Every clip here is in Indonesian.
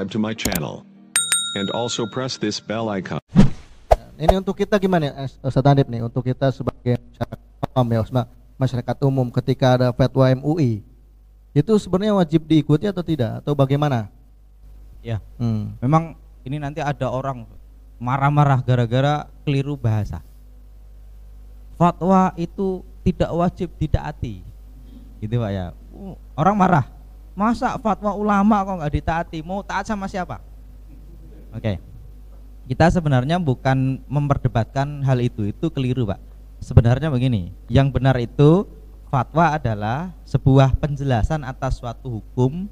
subscribe to my channel and also press this bell icon. Nah, ini untuk kita gimana ya, Ustaz nih, untuk kita sebagai masyarakat umum ya, masyarakat umum ketika ada fatwa MUI itu sebenarnya wajib diikuti atau tidak atau bagaimana? Ya, hmm. memang ini nanti ada orang marah-marah gara-gara keliru bahasa. Fatwa itu tidak wajib ditaati. gitu pak ya. Orang marah Masa fatwa ulama kok nggak ditaati? Mau taat sama siapa? Oke. Okay. Kita sebenarnya bukan memperdebatkan hal itu, itu keliru, Pak. Sebenarnya begini, yang benar itu fatwa adalah sebuah penjelasan atas suatu hukum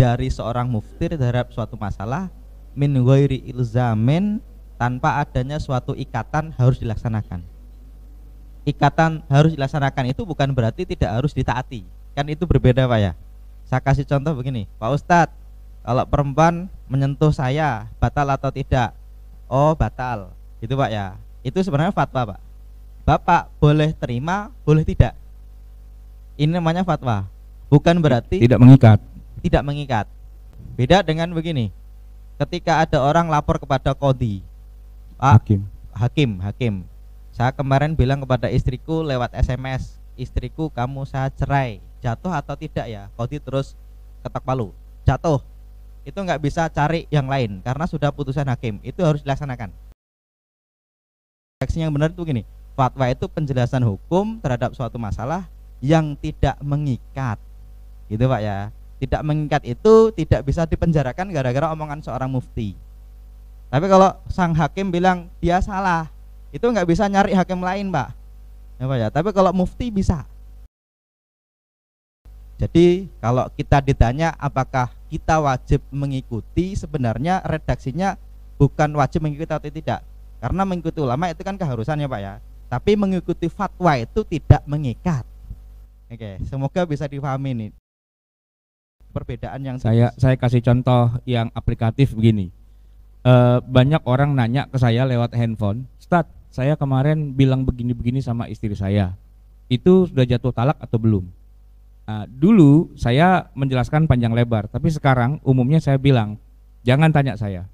dari seorang muftir terhadap suatu masalah min ghairi ilzamin tanpa adanya suatu ikatan harus dilaksanakan. Ikatan harus dilaksanakan itu bukan berarti tidak harus ditaati. Kan itu berbeda, Pak ya. Saya kasih contoh begini, Pak Ustadz, kalau perempuan menyentuh saya batal atau tidak? Oh batal, gitu Pak ya. Itu sebenarnya fatwa Pak. Bapak boleh terima, boleh tidak. Ini namanya fatwa. Bukan berarti tidak mengikat. Tidak mengikat. Beda dengan begini. Ketika ada orang lapor kepada kodi, Pak, hakim, hakim, hakim. Saya kemarin bilang kepada istriku lewat SMS, istriku kamu saya cerai jatuh atau tidak ya Kodi terus ketak palu jatuh itu nggak bisa cari yang lain karena sudah putusan hakim itu harus dilaksanakan reaksi yang benar itu gini fatwa itu penjelasan hukum terhadap suatu masalah yang tidak mengikat gitu pak ya tidak mengikat itu tidak bisa dipenjarakan gara-gara omongan seorang mufti tapi kalau sang hakim bilang dia salah itu nggak bisa nyari hakim lain pak ya pak ya tapi kalau mufti bisa jadi kalau kita ditanya apakah kita wajib mengikuti sebenarnya redaksinya bukan wajib mengikuti atau tidak. Karena mengikuti ulama itu kan keharusan ya Pak ya. Tapi mengikuti fatwa itu tidak mengikat. Oke, semoga bisa difahami nih perbedaan yang saya terus. saya kasih contoh yang aplikatif begini. E, banyak orang nanya ke saya lewat handphone, "Stad, saya kemarin bilang begini-begini sama istri saya. Itu sudah jatuh talak atau belum?" Uh, dulu saya menjelaskan panjang lebar, tapi sekarang umumnya saya bilang jangan tanya saya.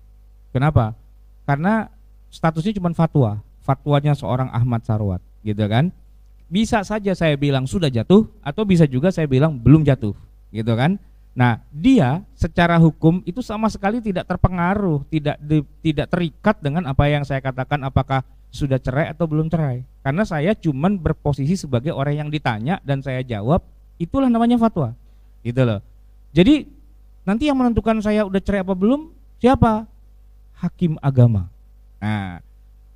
Kenapa? Karena statusnya cuma fatwa, fatwanya seorang Ahmad Sarwat, gitu kan? Bisa saja saya bilang sudah jatuh atau bisa juga saya bilang belum jatuh, gitu kan? Nah, dia secara hukum itu sama sekali tidak terpengaruh, tidak di, tidak terikat dengan apa yang saya katakan apakah sudah cerai atau belum cerai. Karena saya cuman berposisi sebagai orang yang ditanya dan saya jawab Itulah namanya fatwa. Gitu loh. Jadi nanti yang menentukan saya udah cerai apa belum siapa? Hakim agama. Nah,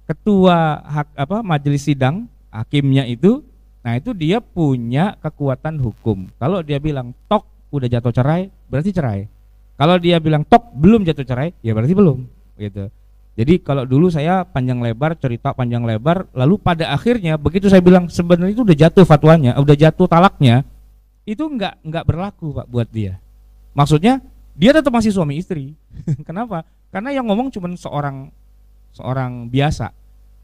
ketua hak apa majelis sidang hakimnya itu nah itu dia punya kekuatan hukum kalau dia bilang tok udah jatuh cerai berarti cerai kalau dia bilang tok belum jatuh cerai ya berarti belum gitu jadi kalau dulu saya panjang lebar cerita panjang lebar lalu pada akhirnya begitu saya bilang sebenarnya itu udah jatuh fatwanya udah jatuh talaknya itu nggak nggak berlaku pak buat dia maksudnya dia tetap masih suami istri kenapa karena yang ngomong cuma seorang seorang biasa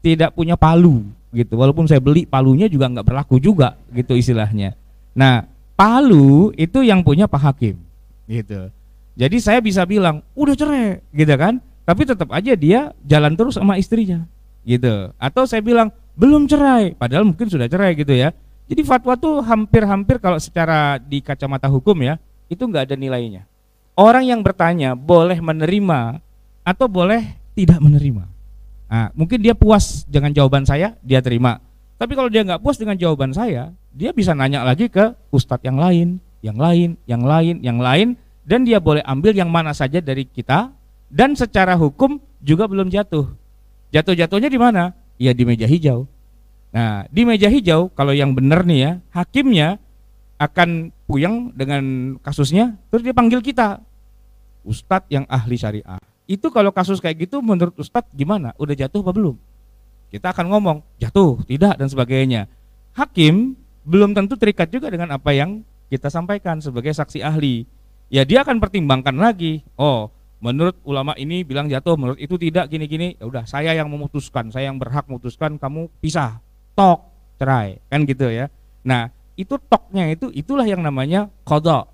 tidak punya palu gitu walaupun saya beli palunya juga nggak berlaku juga gitu istilahnya nah palu itu yang punya pak hakim gitu jadi saya bisa bilang udah cerai gitu kan tapi tetap aja dia jalan terus sama istrinya gitu atau saya bilang belum cerai padahal mungkin sudah cerai gitu ya jadi fatwa tuh hampir-hampir kalau secara di kacamata hukum ya, itu nggak ada nilainya. Orang yang bertanya boleh menerima atau boleh tidak menerima. Nah, mungkin dia puas dengan jawaban saya, dia terima. Tapi kalau dia nggak puas dengan jawaban saya, dia bisa nanya lagi ke ustadz yang lain, yang lain, yang lain, yang lain, dan dia boleh ambil yang mana saja dari kita. Dan secara hukum juga belum jatuh. Jatuh-jatuhnya di mana? Ya di meja hijau. Nah, di meja hijau kalau yang benar nih ya, hakimnya akan puyeng dengan kasusnya terus dia panggil kita. Ustadz yang ahli syariah. Itu kalau kasus kayak gitu menurut Ustadz gimana? Udah jatuh apa belum? Kita akan ngomong jatuh, tidak dan sebagainya. Hakim belum tentu terikat juga dengan apa yang kita sampaikan sebagai saksi ahli. Ya dia akan pertimbangkan lagi. Oh, menurut ulama ini bilang jatuh, menurut itu tidak gini-gini. Ya udah saya yang memutuskan, saya yang berhak memutuskan kamu pisah tok cerai kan gitu ya nah itu toknya itu itulah yang namanya kodok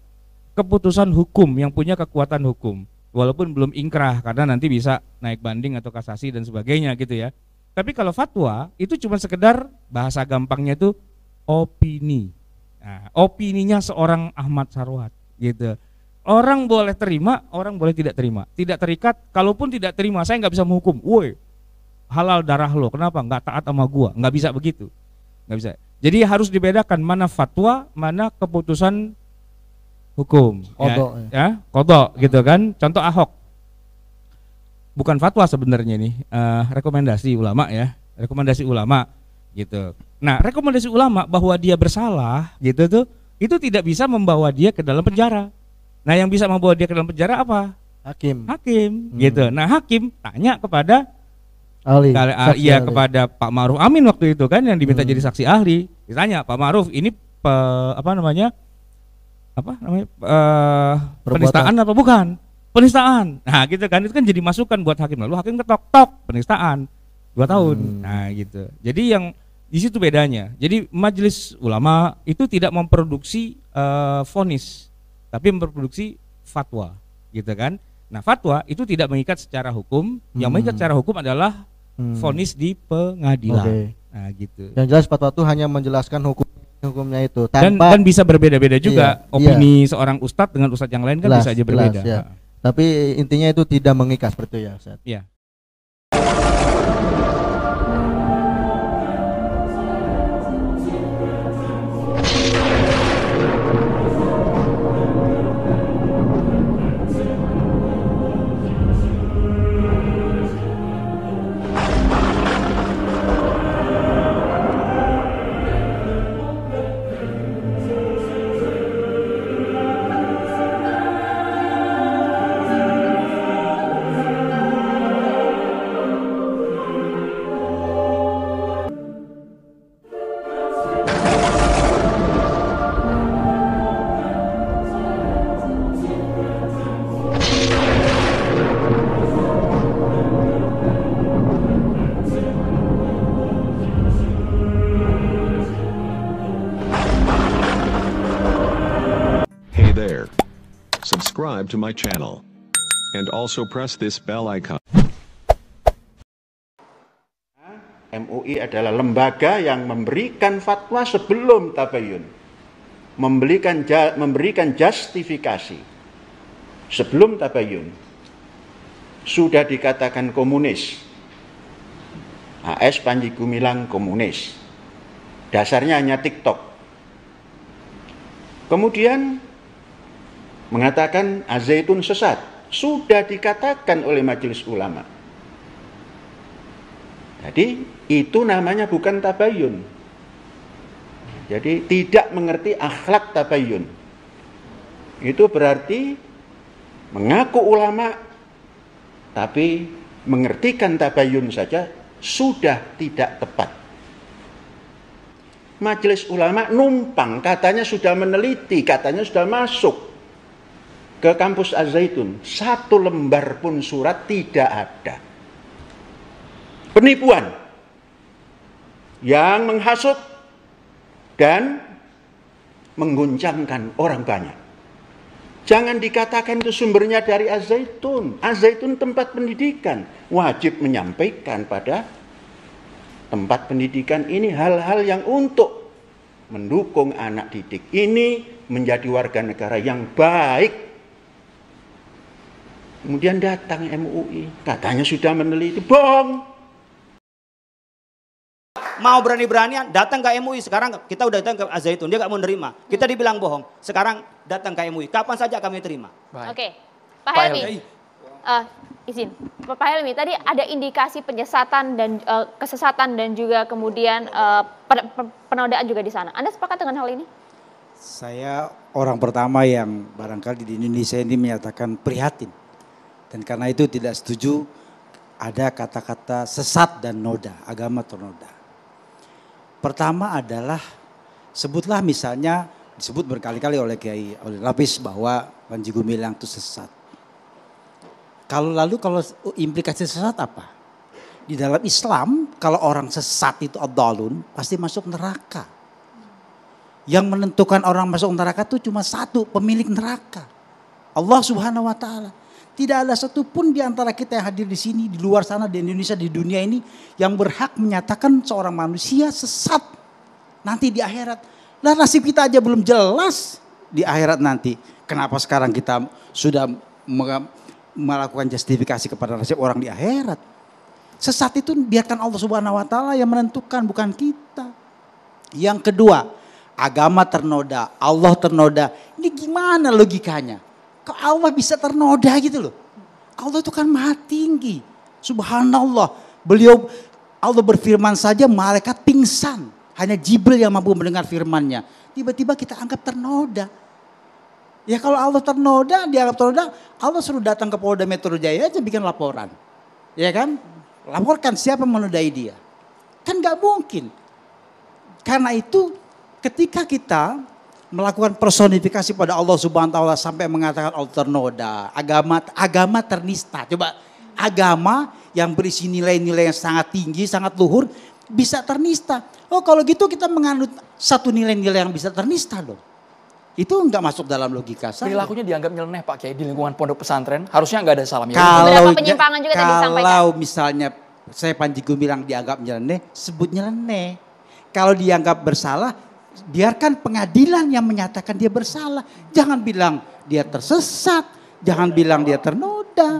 keputusan hukum yang punya kekuatan hukum walaupun belum ingkrah karena nanti bisa naik banding atau kasasi dan sebagainya gitu ya tapi kalau fatwa itu cuma sekedar bahasa gampangnya itu opini nah, opininya seorang Ahmad Sarwat gitu orang boleh terima orang boleh tidak terima tidak terikat kalaupun tidak terima saya nggak bisa menghukum woi halal darah lo kenapa nggak taat sama gua nggak bisa begitu nggak bisa jadi harus dibedakan mana fatwa mana keputusan hukum ya, kodok ya, ya. ya kodok gitu kan contoh ahok bukan fatwa sebenarnya nih eh, uh, rekomendasi ulama ya rekomendasi ulama gitu nah rekomendasi ulama bahwa dia bersalah gitu tuh itu tidak bisa membawa dia ke dalam penjara nah yang bisa membawa dia ke dalam penjara apa hakim hakim gitu. hmm. gitu nah hakim tanya kepada ahli. Kali, ah, saksi iya ahli. kepada Pak Maruf Amin waktu itu kan yang diminta hmm. jadi saksi ahli. Ditanya Pak Maruf ini pe, apa namanya apa namanya uh, penistaan atau bukan? Penistaan. Nah gitu kan itu kan jadi masukan buat hakim lalu hakim ketok tok penistaan dua tahun. Hmm. Nah gitu. Jadi yang di situ bedanya. Jadi majelis ulama itu tidak memproduksi vonis, eh, uh, tapi memproduksi fatwa, gitu kan? Nah fatwa itu tidak mengikat secara hukum. Yang mengikat hmm. secara hukum adalah vonis hmm. di pengadilan. Okay. Nah, gitu. Yang jelas fatwa itu hanya menjelaskan hukum hukumnya itu tanpa dan, dan bisa berbeda-beda juga iya, iya. opini iya. seorang ustadz dengan ustadz yang lain kan jelas, bisa aja berbeda. Jelas, ya. Tapi intinya itu tidak mengikat seperti itu ya, Ustaz. Iya. subscribe to my channel. And also press this bell icon. MUI adalah lembaga yang memberikan fatwa sebelum tabayun. Memberikan, memberikan justifikasi sebelum tabayun. Sudah dikatakan komunis. AS Panji Gumilang komunis. Dasarnya hanya TikTok. Kemudian mengatakan azaitun sesat sudah dikatakan oleh majelis ulama. Jadi itu namanya bukan tabayun. Jadi tidak mengerti akhlak tabayun. Itu berarti mengaku ulama tapi mengertikan tabayun saja sudah tidak tepat. Majelis ulama numpang katanya sudah meneliti, katanya sudah masuk ke kampus Azaitun satu lembar pun surat tidak ada. Penipuan yang menghasut dan mengguncangkan orang banyak. Jangan dikatakan itu sumbernya dari Azaitun Azaitun tempat pendidikan, wajib menyampaikan pada tempat pendidikan ini hal-hal yang untuk mendukung anak didik ini menjadi warga negara yang baik Kemudian datang MUI, katanya sudah meneliti, bohong. Mau berani-beranian, datang ke MUI. Sekarang kita udah datang ke Azaitun, dia nggak mau nerima. Kita dibilang bohong. Sekarang datang ke MUI. Kapan saja kami terima. Oke. Oke, Pak Helmi. Uh, izin, Pak Helmi. Tadi ada indikasi penyesatan dan uh, kesesatan dan juga kemudian uh, penodaan juga di sana. Anda sepakat dengan hal ini? Saya orang pertama yang barangkali di Indonesia ini menyatakan prihatin dan karena itu tidak setuju ada kata-kata sesat dan noda, agama ternoda. Pertama adalah sebutlah misalnya disebut berkali-kali oleh Kiai oleh Lapis bahwa Panji Gumilang itu sesat. Kalau lalu kalau implikasi sesat apa? Di dalam Islam kalau orang sesat itu adalun pasti masuk neraka. Yang menentukan orang masuk neraka itu cuma satu pemilik neraka. Allah Subhanahu wa taala. Tidak ada satupun di antara kita yang hadir di sini, di luar sana, di Indonesia, di dunia ini yang berhak menyatakan seorang manusia sesat nanti di akhirat. Lah nasib kita aja belum jelas di akhirat nanti. Kenapa sekarang kita sudah melakukan justifikasi kepada nasib orang di akhirat? Sesat itu biarkan Allah Subhanahu wa taala yang menentukan bukan kita. Yang kedua, agama ternoda, Allah ternoda. Ini gimana logikanya? kok Allah bisa ternoda gitu loh. Allah itu kan maha tinggi. Subhanallah. Beliau Allah berfirman saja malaikat pingsan. Hanya Jibril yang mampu mendengar firmannya. Tiba-tiba kita anggap ternoda. Ya kalau Allah ternoda, dianggap ternoda, Allah suruh datang ke Polda Metro Jaya aja bikin laporan. Ya kan? Laporkan siapa menodai dia. Kan gak mungkin. Karena itu ketika kita melakukan personifikasi pada Allah Subhanahu wa taala sampai mengatakan Allah ternoda. Agama agama ternista. Coba agama yang berisi nilai-nilai yang sangat tinggi, sangat luhur bisa ternista. Oh, kalau gitu kita menganut satu nilai-nilai yang bisa ternista loh. Itu enggak masuk dalam logika saya. Perilakunya dianggap nyeleneh Pak Kiai di lingkungan pondok pesantren. Harusnya enggak ada salam. Ya. Kalau, penyimpangan juga kalau tadi Kalau misalnya saya Panji Gumilang dianggap nyeleneh, sebut nyeleneh. Kalau dianggap bersalah, biarkan pengadilan yang menyatakan dia bersalah. Jangan bilang dia tersesat, jangan bilang dia ternoda.